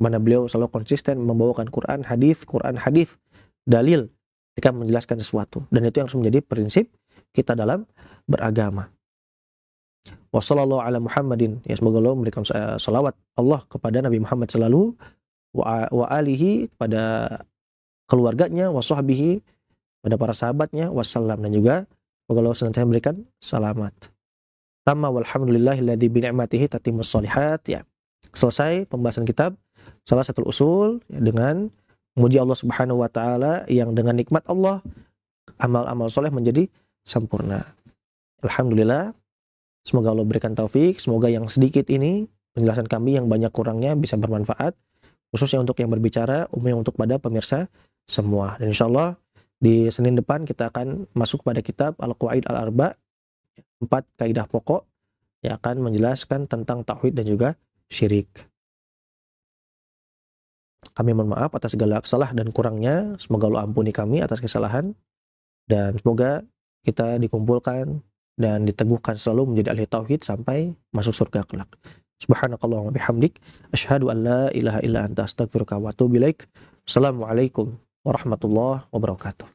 Mana beliau selalu konsisten membawakan Quran, hadis, Quran, hadis, dalil ketika menjelaskan sesuatu dan itu yang harus menjadi prinsip kita dalam beragama. wassalamualaikum warahmatullahi Muhammadin. Ya semoga Allah memberikan eh, salawat Allah kepada Nabi Muhammad selalu wa alihi pada keluarganya, wasohbihi pada para sahabatnya, wassalam. Dan juga semoga Allah senantiasa memberikan selamat. Tama walhamdulillahilladzi bi'ni'matihi tati musolihat Ya. Selesai pembahasan kitab salah satu usul ya, dengan memuji Allah Subhanahu wa taala yang dengan nikmat Allah amal-amal soleh menjadi sempurna. Alhamdulillah. Semoga Allah berikan taufik, semoga yang sedikit ini penjelasan kami yang banyak kurangnya bisa bermanfaat khususnya untuk yang berbicara, umumnya untuk pada pemirsa semua. Dan insya Allah di Senin depan kita akan masuk pada kitab al quaid Al-Arba, empat kaidah pokok yang akan menjelaskan tentang tauhid dan juga syirik. Kami mohon maaf atas segala kesalahan dan kurangnya. Semoga Allah ampuni kami atas kesalahan. Dan semoga kita dikumpulkan dan diteguhkan selalu menjadi ahli tauhid sampai masuk surga kelak. Subhanakallahumma wa bihamdik. Ashadu an la ilaha illa anta astagfirullah wa atubu Assalamualaikum warahmatullahi wabarakatuh.